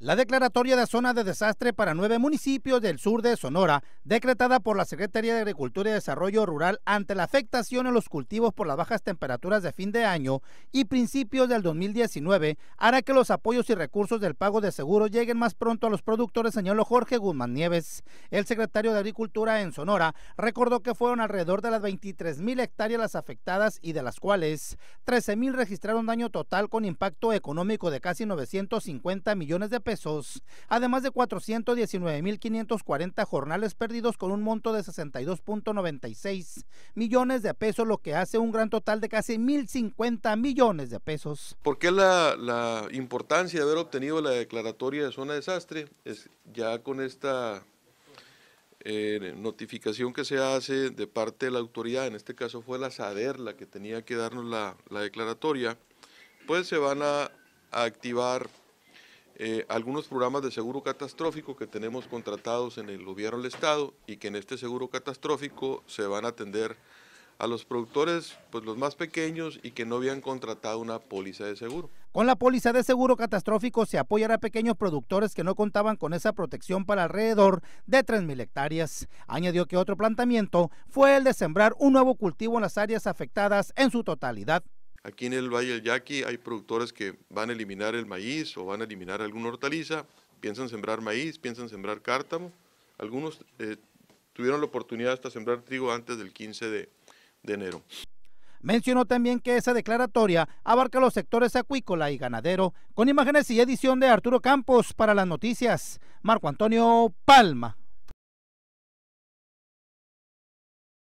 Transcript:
La declaratoria de zona de desastre para nueve municipios del sur de Sonora, decretada por la Secretaría de Agricultura y Desarrollo Rural ante la afectación en los cultivos por las bajas temperaturas de fin de año y principios del 2019, hará que los apoyos y recursos del pago de seguro lleguen más pronto a los productores, señaló Jorge Guzmán Nieves. El secretario de Agricultura en Sonora recordó que fueron alrededor de las 23 mil hectáreas las afectadas y de las cuales 13 mil registraron daño total con impacto económico de casi 950 millones de además de 419.540 jornales perdidos con un monto de 62.96 millones de pesos, lo que hace un gran total de casi 1.050 millones de pesos. ¿Por qué la, importancia de haber obtenido la declaratoria de zona de desastre? Es ya con esta eh, notificación que se hace de parte de la autoridad, en este caso fue la SADER la que tenía que darnos la, declaratoria, pues se van a activar eh, algunos programas de seguro catastrófico que tenemos contratados en el gobierno del Estado y que en este seguro catastrófico se van a atender a los productores, pues los más pequeños y que no habían contratado una póliza de seguro. Con la póliza de seguro catastrófico se apoyará a pequeños productores que no contaban con esa protección para alrededor de 3.000 hectáreas. Añadió que otro planteamiento fue el de sembrar un nuevo cultivo en las áreas afectadas en su totalidad. Aquí en el Valle del Yaqui hay productores que van a eliminar el maíz o van a eliminar alguna hortaliza, piensan sembrar maíz, piensan sembrar cártamo. Algunos eh, tuvieron la oportunidad hasta sembrar trigo antes del 15 de, de enero. Mencionó también que esa declaratoria abarca los sectores acuícola y ganadero, con imágenes y edición de Arturo Campos para las noticias. Marco Antonio Palma.